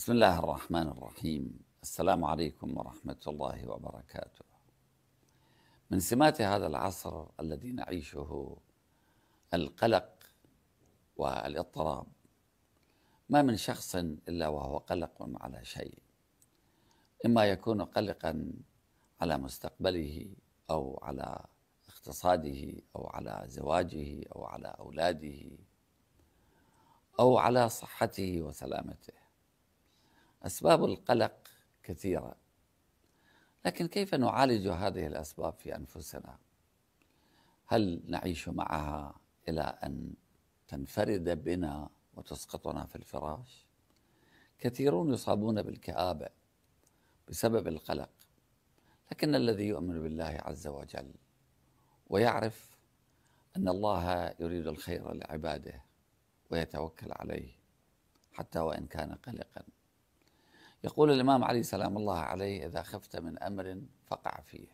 بسم الله الرحمن الرحيم السلام عليكم ورحمة الله وبركاته من سمات هذا العصر الذي نعيشه القلق والاضطراب ما من شخص إلا وهو قلق على شيء إما يكون قلقا على مستقبله أو على اقتصاده أو على زواجه أو على أولاده أو على صحته وسلامته أسباب القلق كثيرة لكن كيف نعالج هذه الأسباب في أنفسنا هل نعيش معها إلى أن تنفرد بنا وتسقطنا في الفراش كثيرون يصابون بالكآبة بسبب القلق لكن الذي يؤمن بالله عز وجل ويعرف أن الله يريد الخير لعباده ويتوكل عليه حتى وإن كان قلقاً يقول الإمام علي سلام الله عليه إذا خفت من أمر فقع فيه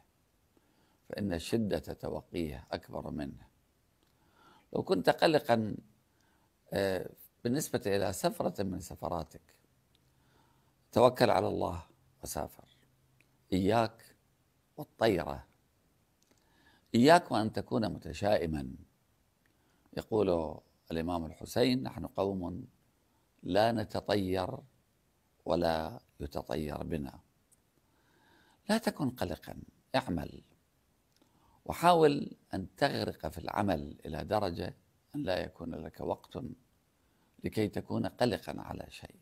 فإن شدة توقيه أكبر منه لو كنت قلقا آه، بالنسبة إلى سفرة من سفراتك توكل على الله وسافر إياك والطيرة إياك وأن تكون متشائما يقول الإمام الحسين نحن قوم لا نتطير ولا يتطير بنا لا تكن قلقا اعمل وحاول ان تغرق في العمل الى درجه ان لا يكون لك وقت لكي تكون قلقا على شيء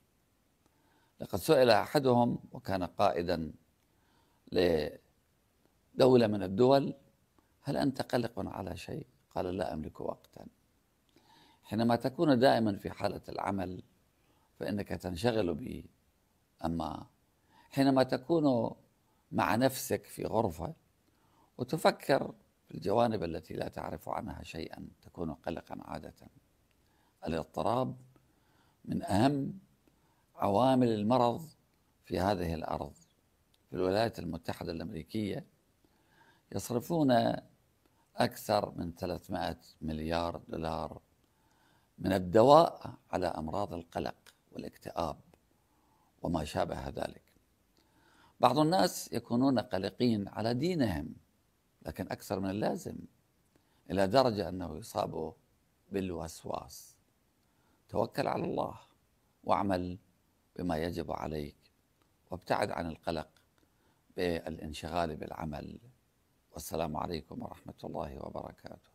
لقد سئل احدهم وكان قائدا لدوله من الدول هل انت قلق على شيء قال لا املك وقتا حينما تكون دائما في حاله العمل فانك تنشغل أما حينما تكون مع نفسك في غرفة وتفكر في الجوانب التي لا تعرف عنها شيئا تكون قلقا عادة الاضطراب من أهم عوامل المرض في هذه الأرض في الولايات المتحدة الأمريكية يصرفون أكثر من 300 مليار دولار من الدواء على أمراض القلق والاكتئاب وما شابه ذلك بعض الناس يكونون قلقين على دينهم لكن أكثر من اللازم إلى درجة أنه يصاب بالوسواس توكل على الله واعمل بما يجب عليك وابتعد عن القلق بالانشغال بالعمل والسلام عليكم ورحمة الله وبركاته